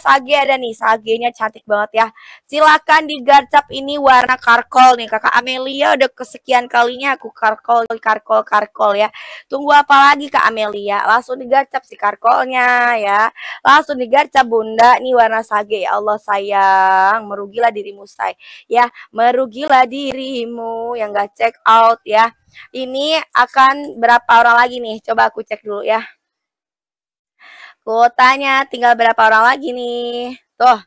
sage ada nih. Sagenya cantik banget ya. Silakan digarcap ini warna karkol nih. Kakak Amelia udah kesekian kalinya aku karkol, karkol, karkol ya. Tunggu apa lagi Kak Amelia? Langsung digarcap si karkolnya ya. Langsung digarcap Bunda nih warna sage. Ya Allah sayang, merugilah dirimu say. Ya, merugilah dirimu yang gak check out ya. Ini akan berapa orang lagi nih? Coba aku cek dulu ya. Kuotanya tinggal berapa orang lagi nih? Tuh.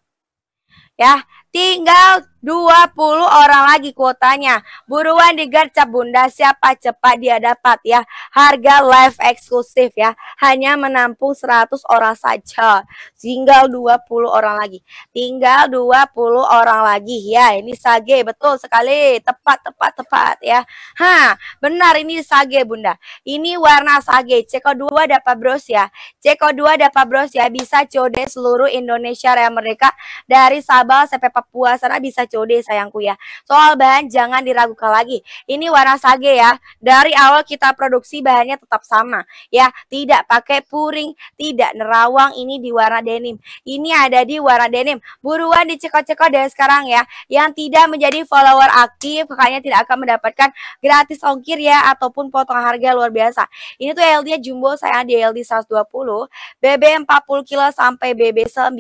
Ya, tinggal 20 orang lagi kuotanya. Buruan digercep bunda siapa cepat dia dapat ya. Harga live eksklusif ya. Hanya menampung 100 orang saja. Tinggal 20 orang lagi. Tinggal 20 orang lagi ya. Ini sage betul sekali. Tepat tepat tepat ya. Ha, benar ini sage bunda. Ini warna sage. Ceko 2 dapat bros ya. Ceko 2 dapat bros ya. Bisa code seluruh Indonesia yang mereka dari Sabah sampai Papua sana bisa COD sayangku ya. Soal bahan jangan diragukan lagi. Ini warna sage ya. Dari awal kita produksi bahannya tetap sama ya. Tidak pakai puring, tidak nerawang ini di warna denim. Ini ada di warna denim. Buruan dicekot-cekot dari sekarang ya. Yang tidak menjadi follower aktif kakaknya tidak akan mendapatkan gratis ongkir ya ataupun potongan harga luar biasa. Ini tuh LD-nya jumbo saya di LD 120, BB 40 kilo sampai BB 90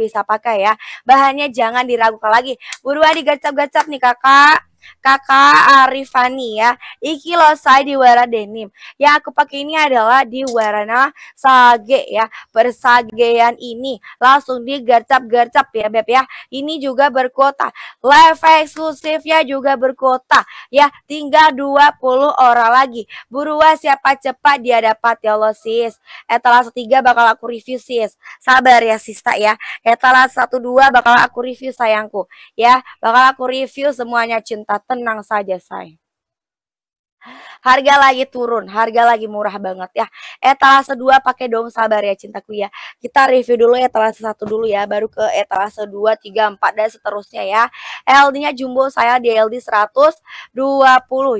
bisa pakai ya. Bahannya jangan diragukan lagi. Buruan digacap-gacap nih kakak kakak Arifani ya. Iki losai di warna denim. Yang aku pakai ini adalah di warna sage ya. Persagean ini langsung digercap-gercap ya Beb ya. Ini juga berkuota. Live ya juga berkuota ya. Tinggal 20 orang lagi. Buruan siapa cepat dia dapat ya lo sis. Etalase 3 bakal aku review sis. Sabar ya sista tak ya. Etalase satu dua bakal aku review sayangku ya. Bakal aku review semuanya cinta tenang saja saya. Harga lagi turun, harga lagi murah banget ya. Etalase 2 pakai dong sabar ya cintaku ya. Kita review dulu etalase 1 dulu ya, baru ke etalase 2, 3, 4 dan seterusnya ya. LD-nya jumbo saya di LD 120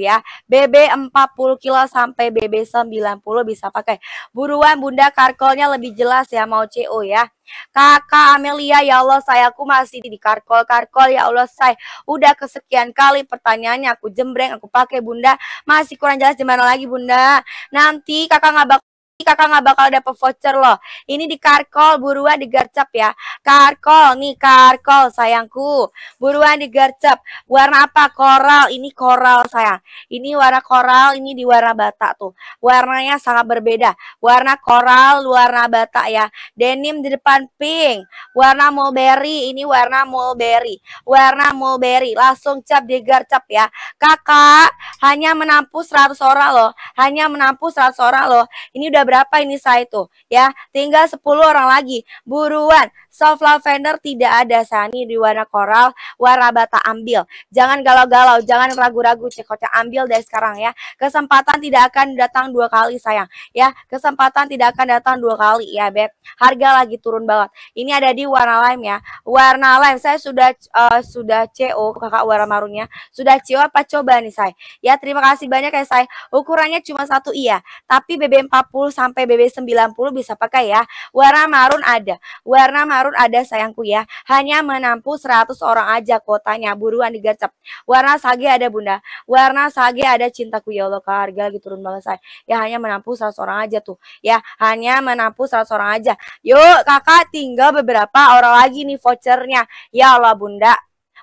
ya. BB 40 kilo sampai BB 90 bisa pakai. Buruan Bunda karkolnya lebih jelas ya mau CO ya. Kakak Amelia, ya Allah saya aku masih di karkol-karkol, ya Allah saya udah kesekian kali pertanyaannya aku jembreng, aku pakai bunda, masih kurang jelas di mana lagi bunda. Nanti kakak nggak bakal kakak nggak bakal dapet voucher loh. Ini di karkol, buruan digercep ya. Karkol, nih karkol sayangku. Buruan digercep. Warna apa? Koral. Ini koral sayang. Ini warna koral, ini di warna bata tuh. Warnanya sangat berbeda. Warna koral, warna bata ya. Denim di depan pink. Warna mulberry, ini warna mulberry. Warna mulberry. Langsung cap digercep ya. Kakak, hanya menampu 100 orang loh. Hanya menampu 100 orang loh. Ini udah berapa ini saya tuh ya. Tinggal 10 orang lagi. Buruan Soft lavender tidak ada Sani di warna koral, warna bata ambil. Jangan galau-galau, jangan ragu-ragu, cekoca ambil dari sekarang ya. Kesempatan tidak akan datang dua kali sayang ya. Kesempatan tidak akan datang dua kali ya Beb. Harga lagi turun banget. Ini ada di warna lime ya. Warna lime saya sudah uh, sudah CO kakak warna marunnya. Sudah CO apa coba nih saya. Ya terima kasih banyak ya saya. Ukurannya cuma satu iya, tapi BB40 sampai BB90 bisa pakai ya. Warna marun ada. Warna marun Harun ada sayangku ya. Hanya menampu 100 orang aja kotanya. Buruan digercep. Warna sage ada bunda. Warna sage ada cintaku ya Allah. Harga lagi turun banget saya. Ya hanya menampu 100 orang aja tuh. Ya hanya menampu 100 orang aja. Yuk kakak tinggal beberapa orang lagi nih vouchernya. Ya Allah bunda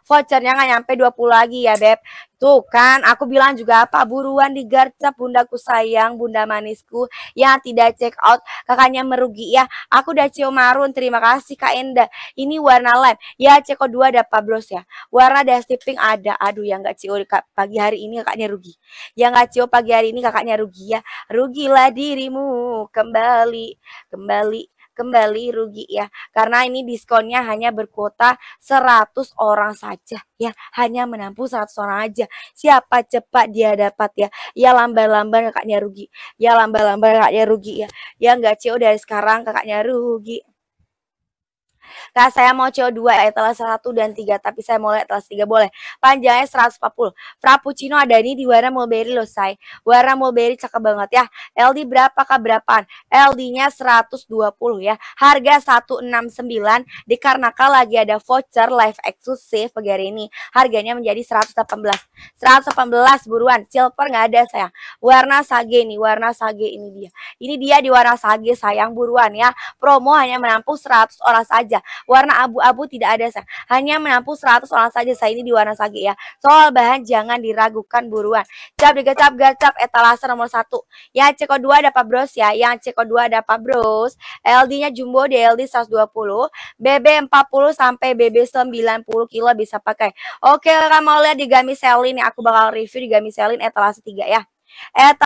vouchernya nggak nyampe 20 lagi ya Beb. Tuh kan, aku bilang juga apa, buruan digarcap bundaku sayang, bunda manisku yang tidak check out, kakaknya merugi ya. Aku udah Cio Marun, terima kasih Kak Enda. Ini warna lem, ya Ceko dua ada Pablos ya. Warna dusty pink ada, aduh yang nggak Cio pagi hari ini kakaknya rugi. Yang nggak Cio pagi hari ini kakaknya rugi ya. Rugilah dirimu, kembali, kembali kembali rugi ya karena ini diskonnya hanya berkuota 100 orang saja ya hanya menampung 100 orang aja siapa cepat dia dapat ya ya lamban-lamban kakaknya rugi ya lamban-lamban kakaknya rugi ya ya nggak ceo dari sekarang kakaknya rugi Kak, saya mau CO2 etalase eh, 1 dan 3, tapi saya mau etalase 3 boleh. Panjangnya 140. Frappuccino ada ini di warna mulberry loh, say. Warna mulberry cakep banget ya. LD berapa kak berapaan? LD-nya 120 ya. Harga 169 dikarenakan lagi ada voucher live eksklusif bagi hari ini. Harganya menjadi 118. 118 buruan. Silver nggak ada sayang. Warna sage ini, warna sage ini dia. Ini dia di warna sage sayang buruan ya. Promo hanya menampung 100 orang saja saja. warna abu-abu tidak ada sah hanya menampung 100 orang saja saya ini di warna sage ya soal bahan jangan diragukan buruan cap digacap gacap etalase nomor 1. yang ceko 2 ada bros ya yang ceko 2 ada bros. LD nya jumbo DLD 120 BB 40 sampai BB 90 kilo bisa pakai oke kalian mau lihat di gamis selin aku bakal review di gamis selin etalase 3 ya etalase